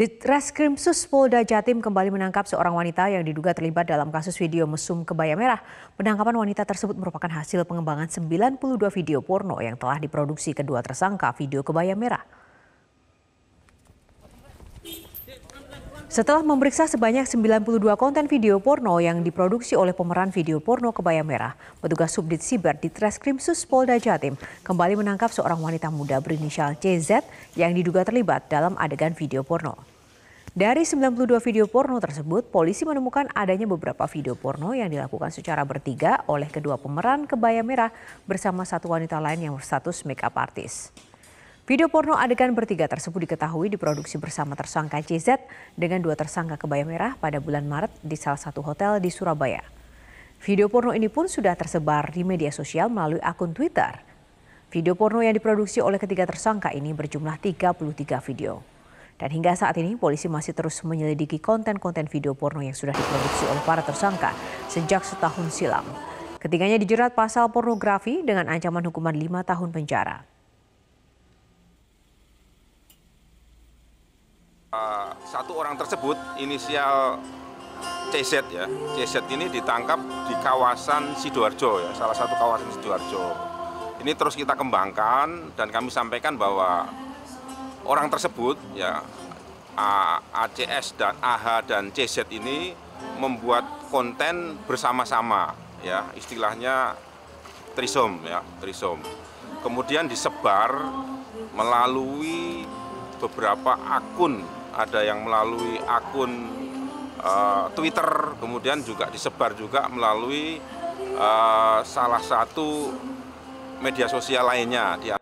Di Sus Polda Jatim kembali menangkap seorang wanita yang diduga terlibat dalam kasus video mesum kebaya merah. Penangkapan wanita tersebut merupakan hasil pengembangan 92 video porno yang telah diproduksi kedua tersangka video kebaya merah. Setelah memeriksa sebanyak 92 konten video porno yang diproduksi oleh pemeran video porno kebaya merah, petugas Subdit Siber di Treskrim Polda Jatim kembali menangkap seorang wanita muda berinisial CZ yang diduga terlibat dalam adegan video porno. Dari 92 video porno tersebut, polisi menemukan adanya beberapa video porno yang dilakukan secara bertiga oleh kedua pemeran kebaya merah bersama satu wanita lain yang berstatus make up artist. Video porno adegan bertiga tersebut diketahui diproduksi bersama tersangka Cz dengan dua tersangka kebaya merah pada bulan Maret di salah satu hotel di Surabaya. Video porno ini pun sudah tersebar di media sosial melalui akun Twitter. Video porno yang diproduksi oleh ketiga tersangka ini berjumlah 33 video. Dan hingga saat ini polisi masih terus menyelidiki konten-konten video porno yang sudah diproduksi oleh para tersangka sejak setahun silam. Ketiganya dijerat pasal pornografi dengan ancaman hukuman lima tahun penjara. Eh, satu orang tersebut inisial CZ ya, CZ ini ditangkap di kawasan Sidoarjo ya, salah satu kawasan Sidoarjo. Ini terus kita kembangkan dan kami sampaikan bahwa orang tersebut ya ACS dan AH dan CZ ini membuat konten bersama-sama ya, istilahnya trisom ya, trisom. Kemudian disebar melalui beberapa akun ada yang melalui akun uh, Twitter, kemudian juga disebar juga melalui uh, salah satu media sosial lainnya.